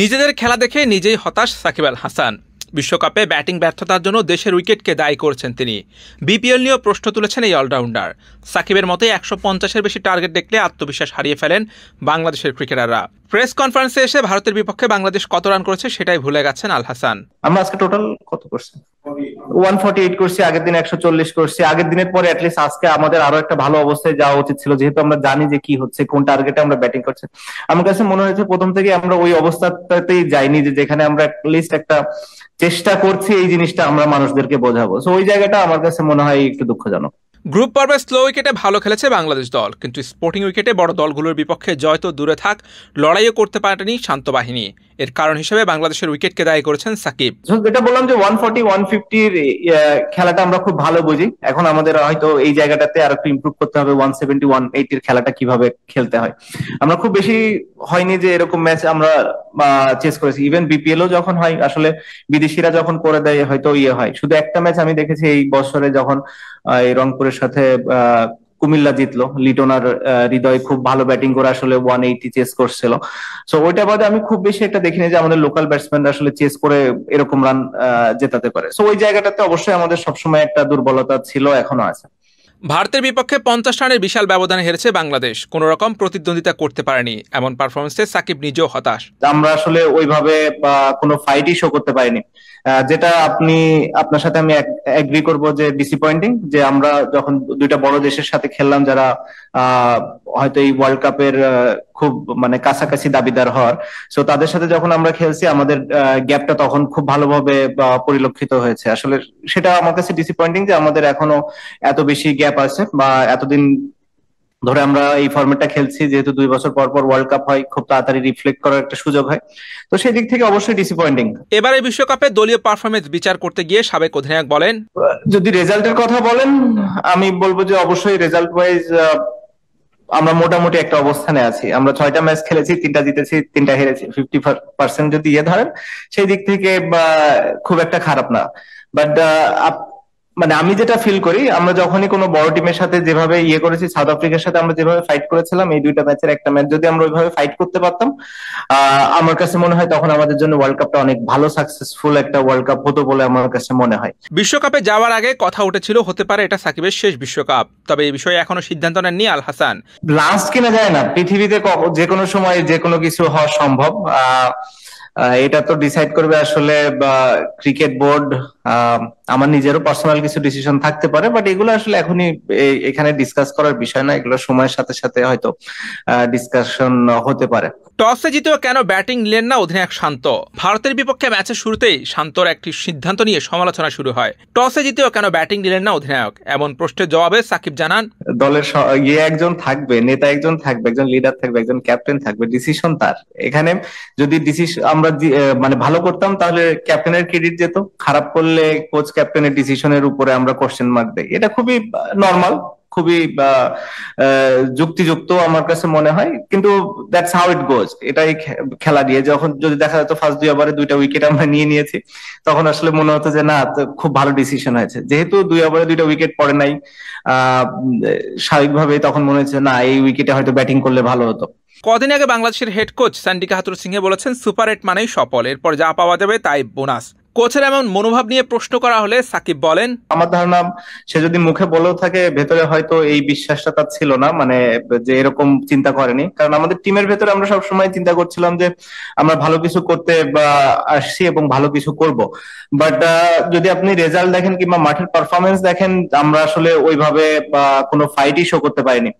নিজেদের খেলা দেখে নিজেই হতাশ সাকিব আল হাসান বিশ্বকাপে ব্যাটিং ব্যর্থতার জন্য দেশের উইকেটকে দায়ী করছেন তিনি বিপিএল নিয়েও প্রশ্ন তুলেছেন এই অলরাউন্ডার সাকিবের মতে একশো পঞ্চাশের বেশি টার্গেট দেখলে আত্মবিশ্বাস হারিয়ে ফেলেন বাংলাদেশের ক্রিকেটাররা প্রেস কনফারেন্সে এসে ভারতের বিপক্ষে বাংলাদেশ কত রান করেছে সেটাই ভুলে গেছেন আল হাসান আমরা আজকে টোটাল কত করছি ওয়ান করছি আগের দিন একশো করছি আগের দিনের পরে অ্যাটলিস্ট আজকে আমাদের আরো একটা ভালো অবস্থায় যাওয়া উচিত ছিল যেহেতু আমরা জানি যে কি হচ্ছে কোন টার্গেটে আমরা ব্যাটিং করছি আমার কাছে মনে হয়েছে প্রথম থেকে আমরা ওই অবস্থাতেই যাইনি যে যেখানে আমরা অ্যাটলিস্ট একটা চেষ্টা করছি এই জিনিসটা আমরা মানুষদেরকে বোঝাবো তো ওই জায়গাটা আমার কাছে মনে হয় একটু দুঃখজনক গ্রুপ পর্বে স্লো উইকেটে ভালো খেলেছে বাংলাদেশ দল কিন্তু স্পোর্টিং উইকেটে বড় দলগুলোর বিপক্ষে জয় তো দূরে থাক লড়াইও করতে পারেনি শান্ত বাহিনী এর কারণ হিসেবে বাংলাদেশের উইকেটকে দায়ী করেছেন সাকিব যেটা বললাম যে ওয়ান ফর্টি ওয়ান ফিফটির খেলাটা আমরা খুব ভালো বুঝি এখন আমাদের হয়তো এই জায়গাটাতে আর একটু ইম্প্রুভ করতে হবে ওয়ান সেভেন্টি ওয়ান এইটির খেলাটা কিভাবে খেলতে হয় আমরা খুব বেশি হয়নি যে এরকম ম্যাচ আমরা চেস করেছি ইভেন বিপিএল ও যখন হয় আসলে বিদেশিরা যখন করে দেয় হয়তো ইয়ে হয় শুধু একটা ম্যাচ আমি দেখেছি এই বছরে যখন এই রংপুরের সাথে কুমিল্লা জিতলো লিটনার হৃদয় খুব ভালো ব্যাটিং করে আসলে ওয়ান এইটি চেস করছিল সো ওইটা বাদে আমি খুব বেশি একটা দেখিনি যে আমাদের লোকাল ব্যাটসম্যানরা আসলে চেস করে এরকম রান জেতাতে পারে সো ওই জায়গাটাতে অবশ্যই আমাদের সবসময় একটা দুর্বলতা ছিল এখনো আছে ভারতের বিপক্ষে পঞ্চাশ রানের বিশাল ব্যবধানে হেরেছে বাংলাদেশ কোন রকম প্রতিদ্বন্দ্বিতা করতে পারেনি এমন পারফরমেন্সে সাকিব নিজেও হতাশ আমরা আসলে ওইভাবে কোনো ফাইটই শো করতে পারিনি যেটা আপনি আপনার সাথে আমি এগ্রি করব যে ডিসঅ্যাপয়েন্টিং যে আমরা যখন দুইটা বড় দেশের সাথে খেললাম যারা হয়তো এই ওয়ার্ল্ড কাপের খুব মানে কাছাকাছি দাবিদার হওয়ার সো তাদের সাথে যখন আমরা খেলছি আমাদের গ্যাপটা তখন খুব ভালোভাবে পরিলক্ষিত হয়েছে আসলে সেটা আমার কাছে ডিসঅ্যাপয়েন্টিং যে আমাদের এখনো এত বেশি গ্যাপ আছে বা এতদিন ধরে আমরা এই ফর্মেটটা খেলছি যেহেতু দুই বছর পর পর ওয়ার্ল্ড কাপ হয় খুব তাড়াতাড়ি রিফ্লেক্ট করার একটা সুযোগ হয় তো সেই দিক থেকে অবশ্যই ডিসঅ্যাপয়েন্টিং এবারে বিশ্বকাপে দলীয় পারফরমেন্স বিচার করতে গিয়ে সাবেক অধিনায়ক বলেন যদি রেজাল্টের কথা বলেন আমি বলবো যে অবশ্যই রেজাল্ট ওয়াইজ আমরা মোটামুটি একটা অবস্থানে আছি আমরা ছয়টা ম্যাচ খেলেছি তিনটা জিতেছি তিনটা হেরেছি ফিফটি পার্সেন্ট যদি ইয়ে ধরেন সেই দিক থেকে খুব একটা খারাপ না বাট মানে আমি যেটা ফিল করি আমরা যখনই কোনো বড় টিমের সাথে যেভাবে ইয়ে করেছি সাউথ আফ্রিকার সাথে আমরা যেভাবে ফাইট করেছিলাম এই দুইটা ম্যাচের একটা ম্যাচ যদি আমরা ওইভাবে ফাইট করতে পারতাম আমার কাছে মনে হয় তখন আমাদের জন্য ওয়ার্ল্ড কাপটা অনেক ভালো সাকসেসফুল একটা ওয়ার্ল্ড কাপ হতো বলে আমার কাছে মনে হয় বিশ্বকাপে যাওয়ার আগে কথা উঠেছিল হতে পারে এটা সাকিবের শেষ বিশ্বকাপ তবে এই বিষয়ে এখনো সিদ্ধান্ত নেননি আল হাসান লাস্ট কিনা যায় না পৃথিবীতে যে কোনো সময় যে কোনো কিছু হওয়া সম্ভব এটা তো ডিসাইড করবে আসলে ক্রিকেট বোর্ড আমার নিজেরও পার্সোনাল কিছু ডিসিশন থাকতে পারে বাট এগুলো আসলে এখনই এখানে ডিসকাস করার বিষয় না এগুলো সময়ের সাথে সাথে হয়তো ডিসকাশন হতে পারে টসে জিতেও কেন ব্যাটিং নিলেন না অধিনায়ক শান্ত ভারতের বিপক্ষে ম্যাচের শুরুতেই শান্তর একটি সিদ্ধান্ত নিয়ে সমালোচনা শুরু হয় টসে জিতেও কেন ব্যাটিং নিলেন না অধিনায়ক এমন প্রশ্নের জবাবে সাকিব জানান দলের ইয়ে একজন থাকবে নেতা একজন থাকবে একজন লিডার থাকবে একজন ক্যাপ্টেন থাকবে ডিসিশন তার এখানে যদি ডিসিশন আমরা মানে ভালো করতাম তাহলে ক্যাপ্টেনের ক্রেডিট যেত খারাপ করলে খেললে কোচ ক্যাপ্টেনের ডিসিশনের উপরে আমরা কোশ্চেন মার্ক দেই এটা খুবই নর্মাল খুবই যুক্তিযুক্ত আমার কাছে মনে হয় কিন্তু দ্যাটস হাউ ইট গোজ এটাই খেলা দিয়ে যখন যদি দেখা যেত ফার্স্ট দুই ওভারে দুইটা উইকেট আমরা নিয়ে নিয়েছি তখন আসলে মনে হতো যে না খুব ভালো ডিসিশন হয়েছে যেহেতু দুই ওভারে দুইটা উইকেট পড়ে নাই স্বাভাবিকভাবে তখন মনে হচ্ছে না এই উইকেটে হয়তো ব্যাটিং করলে ভালো হতো কদিন আগে বাংলাদেশের হেড কোচ স্যান্ডিকা হাতুর সিংহে বলেছেন সুপার এইট মানেই সফল এরপর যা পাওয়া যাবে তাই বোনাস কোচের এমন মনোভাব নিয়ে প্রশ্ন করা হলে সাকিব বলেন আমার ধারণা সে যদি মুখে বলেও থাকে ভেতরে হয়তো এই বিশ্বাসটা তার ছিল না মানে যে এরকম চিন্তা করেনি কারণ আমাদের টিমের ভেতরে আমরা সবসময় চিন্তা করছিলাম যে আমরা ভালো কিছু করতে বা আসছি এবং ভালো কিছু করব বাট যদি আপনি রেজাল্ট দেখেন কিংবা মাঠের পারফরমেন্স দেখেন আমরা আসলে ওইভাবে কোনো ফাইটই শো করতে পারিনি